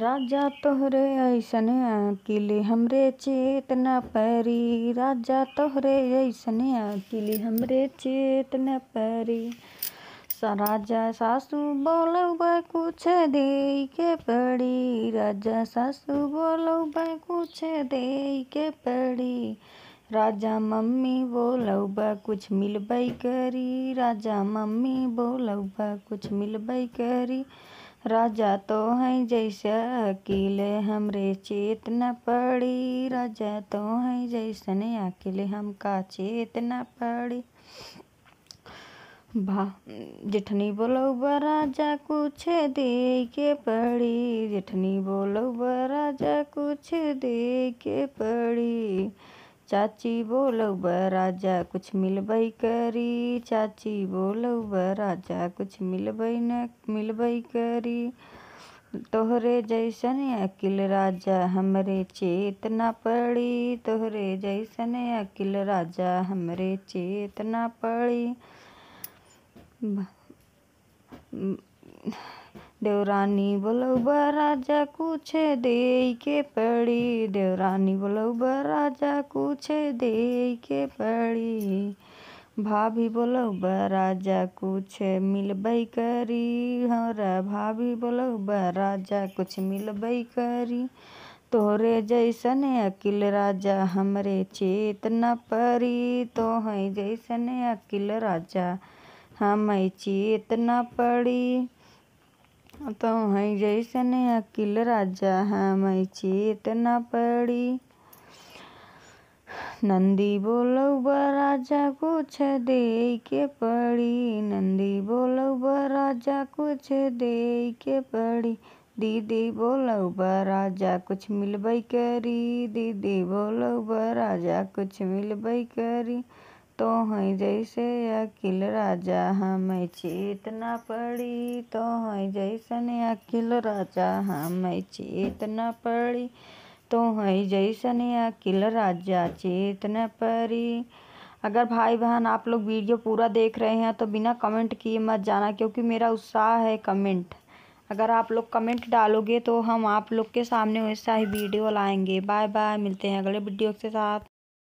राजा तोहरे ऐसने अकेले हमरे चेत न परी राजा तोहरे ऐसने अकेले हमरे चेत न परी राजा सासू बोलऊ कुछ दे के पड़ी राजा सासू बोलऊ कुछ दे के पड़ी राजा मम्मी बोलऊ बा कुछ मिलबई करी राजा मम्मी बोलऊ बा कुछ मिलबई करी राजा तो है जैसा अकेले हमरे चेत न पड़ी राजा तो हैं जैसन अकेले हमका चेत न पड़ी भा जेठनी बोलो राजा कुछ दे के पड़ी जेठनी बोलो राजा कुछ दे के पड़ी चाची बोलो ब राजा कुछ मिलब करी चाची ब राजा कुछ मिलबई न मिलब करी तोहरे जैसन अकिल राजा हमरे चेतना पड़ी तोहरे जैसन अकिल राजा हमरे चेतना पड़ी देवरानी बोलऊबा राजा कुछ दे के पड़ी देवरानी बोलऊबा राजा कुछ दे के पड़ी भाभी बोलऊबा राजा कुछ मिलबई करी हमरा भाभी बोलऊबा राजा कुछ मिलबई करी तोहरे जैसन अकिल राजा हमरे चेत न परी तोहें जैसन अकिल राजा हमें चेत न पड़ी तोहई जइसन अकिल राजा हमय चेत पड़ी नंदी बोलो राजा कुछ के पड़ी नंदी बोलो राजा कुछ के पड़ी दीदी बोलउबा राजा कुछ मिलबे करी दीदी बोलउबा राजा कुछ मिलबे करी तो हैं जैसे अकिल राजा हमें चेतना पड़ी तो हैं जैसन अकिल राजा हमें चेतना पड़ी तो हैं जैसन अकिल राजा चेतना पड़ी अगर भाई बहन आप लोग वीडियो पूरा देख रहे हैं तो बिना कमेंट किए मत जाना क्योंकि मेरा उत्साह है कमेंट अगर आप लोग कमेंट डालोगे तो हम आप लोग के सामने वैसा ही वीडियो लाएंगे बाय बाय मिलते हैं अगले वीडियो के साथ